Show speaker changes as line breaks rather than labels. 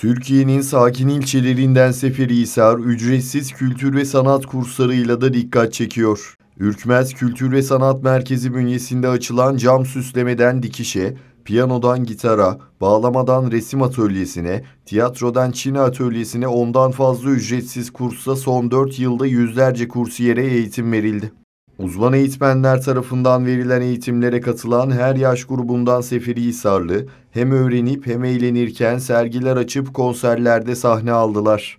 Türkiye'nin sakin ilçelerinden Seferihisar ücretsiz kültür ve sanat kurslarıyla da dikkat çekiyor. Ürkmez Kültür ve Sanat Merkezi bünyesinde açılan cam süslemeden dikişe, piyanodan gitara, bağlamadan resim atölyesine, tiyatrodan çini atölyesine ondan fazla ücretsiz kursa son 4 yılda yüzlerce kursiyere eğitim verildi. Uzman eğitmenler tarafından verilen eğitimlere katılan her yaş grubundan Seferi Hisarlı hem öğrenip hem eğlenirken sergiler açıp konserlerde sahne aldılar.